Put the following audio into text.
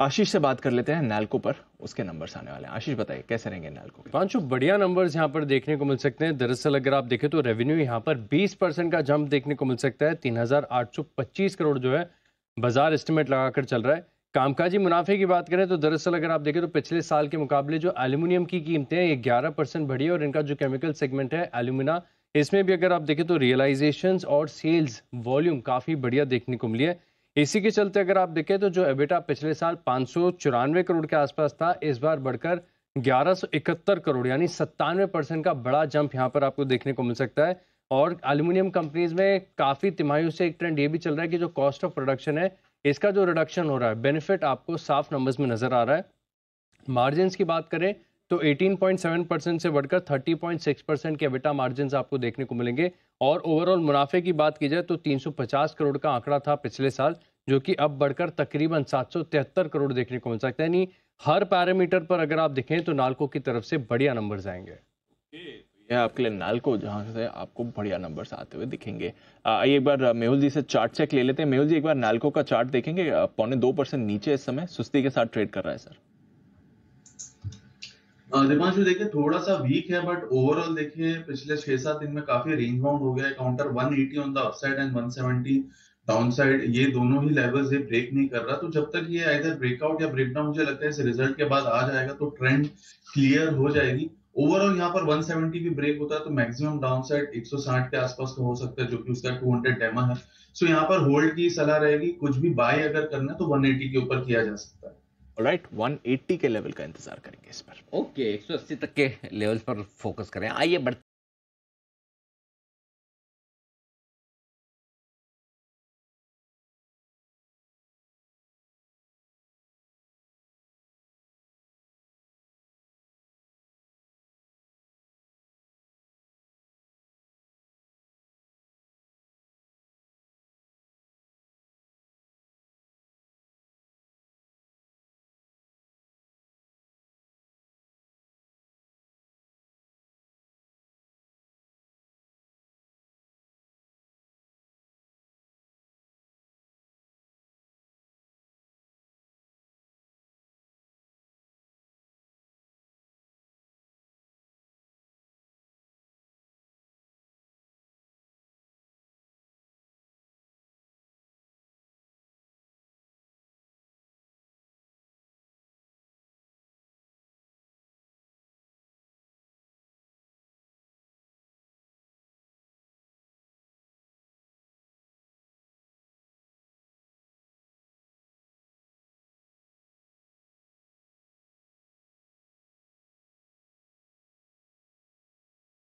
आशीष से बात कर लेते हैं नैलको पर उसके नंबर्स आने वाले हैं आशीष बताइए कैसे रहेंगे नैलको पांचो बढ़िया नंबर्स यहाँ पर देखने को मिल सकते हैं दरअसल अगर आप देखें तो रेवेन्यू यहाँ पर 20 परसेंट का जंप देखने को मिल सकता है 3,825 करोड़ जो है बाजार एस्टिमेट लगाकर चल रहा है कामकाजी मुनाफे की बात करें तो दरअसल अगर आप देखें तो पिछले साल के मुकाबले जो एल्यूमिनियम की कीमतें हैं ये ग्यारह परसेंट बढ़ी है और इनका जो केमिकल सेगमेंट है एल्यूमिना इसमें भी अगर आप देखें तो रियलाइजेशन और सेल्स वॉल्यूम काफ़ी बढ़िया देखने को मिली है इसी के चलते अगर आप देखें तो जो एबिटा पिछले साल पाँच करोड़ के आसपास था इस बार बढ़कर 1171 करोड़ यानी सत्तानवे परसेंट का बड़ा जंप यहाँ पर आपको देखने को मिल सकता है और एल्यूमिनियम कंपनीज में काफ़ी तिमाहियों से एक ट्रेंड ये भी चल रहा है कि जो कॉस्ट ऑफ प्रोडक्शन है इसका जो रिडक्शन हो रहा है बेनिफिट आपको साफ नंबर्स में नज़र आ रहा है मार्जिन की बात करें तो 18.7 परसेंट से बढ़कर 30.6 परसेंट के बेटा मार्जिन आपको देखने को मिलेंगे और ओवरऑल मुनाफे की बात की जाए तो 350 करोड़ का आंकड़ा था पिछले साल जो कि अब बढ़कर तकरीबन 773 करोड़ देखने को मिल सकता है यानी हर पैरामीटर पर अगर आप देखें तो नालको की तरफ से बढ़िया नंबर आएंगे तो ये आपके लिए नालको जहाँ से आपको बढ़िया नंबर्स आते हुए दिखेंगे आइए एक बार मेहुल जी से चार्ट चेक ले लेते हैं मेहुल जी एक बार नालको का चार्ट देखेंगे पौने दो परसेंट नीचे इस समय सुस्ती के साथ ट्रेड कर रहा है सर दिपांशु देखिए थोड़ा सा वीक है बट ओवरऑल देखिए पिछले छह सात दिन में काफी रेंज बाउंड हो गया है counter 180 on the upside and 170 downside ये दोनों ही लेवल ये ब्रेक नहीं कर रहा तो जब तक ये आइधर ब्रेकआउट या ब्रेकडाउन मुझे लगता है इस रिजल्ट के बाद आ जाएगा तो ट्रेंड क्लियर हो जाएगी ओवरऑल यहाँ पर 170 भी ब्रेक होता है तो मैक्सिमम डाउनसाइड 160 के आसपास का तो हो सकता है जो कि उसका 200 डेमा है सो यहाँ पर होल्ड की सलाह रहेगी कुछ भी बाय अगर करना है तो 180 के ऊपर किया जा सकता है राइट right, 180 के लेवल का इंतजार करेंगे इस पर ओके okay, 180 तक के लेवल पर फोकस करें आइए बढ़ते